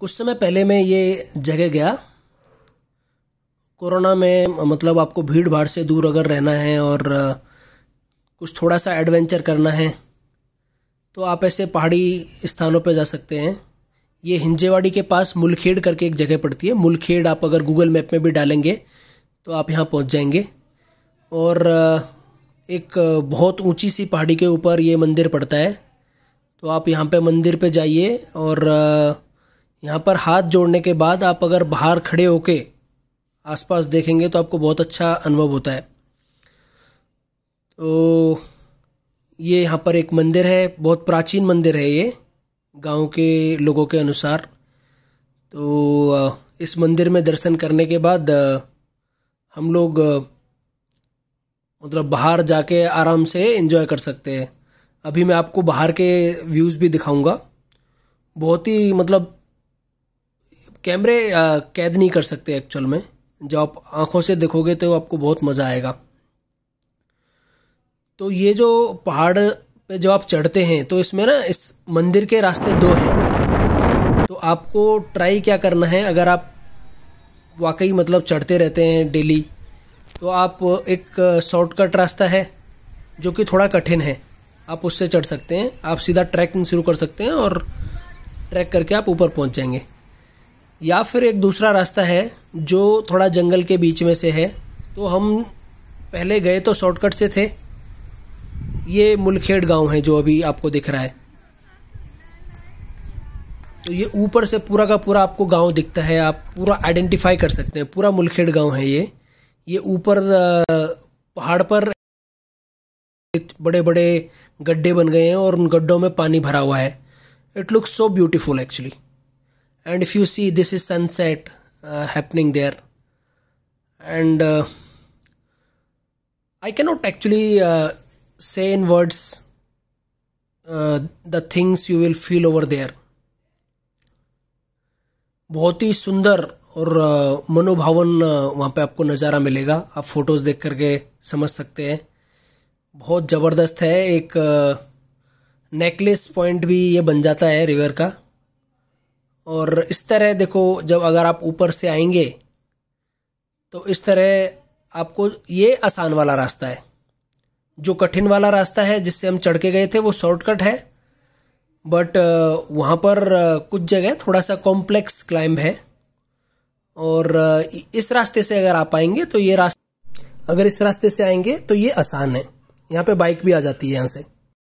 कुछ समय पहले मैं ये जगह गया कोरोना में मतलब आपको भीड़ भाड़ से दूर अगर रहना है और कुछ थोड़ा सा एडवेंचर करना है तो आप ऐसे पहाड़ी स्थानों पर जा सकते हैं ये हिंजेवाड़ी के पास मुलखेड़ करके एक जगह पड़ती है मुलखेड़ आप अगर गूगल मैप में भी डालेंगे तो आप यहाँ पहुँच जाएंगे और एक बहुत ऊंची सी पहाड़ी के ऊपर ये मंदिर पड़ता है तो आप यहाँ पे मंदिर पे जाइए और यहाँ पर हाथ जोड़ने के बाद आप अगर बाहर खड़े होके आसपास देखेंगे तो आपको बहुत अच्छा अनुभव होता है तो ये यहाँ पर एक मंदिर है बहुत प्राचीन मंदिर है ये गांव के लोगों के अनुसार तो इस मंदिर में दर्शन करने के बाद हम लोग मतलब बाहर जाके आराम से एंजॉय कर सकते हैं अभी मैं आपको बाहर के व्यूज़ भी दिखाऊंगा बहुत ही मतलब कैमरे कैद नहीं कर सकते एक्चुअल में जब आप आँखों से देखोगे तो आपको बहुत मज़ा आएगा तो ये जो पहाड़ पे जब आप चढ़ते हैं तो इसमें ना इस मंदिर के रास्ते दो हैं तो आपको ट्राई क्या करना है अगर आप वाकई मतलब चढ़ते रहते हैं डेली तो आप एक शॉर्टकट रास्ता है जो कि थोड़ा कठिन है आप उससे चढ़ सकते हैं आप सीधा ट्रैकिंग शुरू कर सकते हैं और ट्रैक करके आप ऊपर पहुंच जाएंगे या फिर एक दूसरा रास्ता है जो थोड़ा जंगल के बीच में से है तो हम पहले गए तो शॉर्टकट से थे ये मुलखेड़ गांव है जो अभी आपको दिख रहा है तो ये ऊपर से पूरा का पूरा आपको गांव दिखता है आप पूरा आइडेंटिफाई कर सकते हैं पूरा मुलखेड़ गांव है ये ये ऊपर पहाड़ पर बड़े बड़े गड्ढे बन गए हैं और उन गड्ढों में पानी भरा हुआ है it looks so beautiful actually and if you see this is sunset uh, happening there and uh, i cannot actually uh, say in words the things you will feel over there बहुत ही सुंदर और मनोभावन वहाँ पे आपको नज़ारा मिलेगा आप photos देख करके समझ सकते हैं बहुत ज़बरदस्त है एक नेकलेस पॉइंट भी ये बन जाता है रिवर का और इस तरह देखो जब अगर आप ऊपर से आएंगे तो इस तरह आपको ये आसान वाला रास्ता है जो कठिन वाला रास्ता है जिससे हम चढ़ के गए थे वो शॉर्टकट है बट वहाँ पर कुछ जगह थोड़ा सा कॉम्प्लेक्स क्लाइंब है और इस रास्ते से अगर आप आएंगे तो ये रास्ता अगर इस रास्ते से आएंगे तो ये आसान है यहाँ पे बाइक भी आ जाती है यहाँ से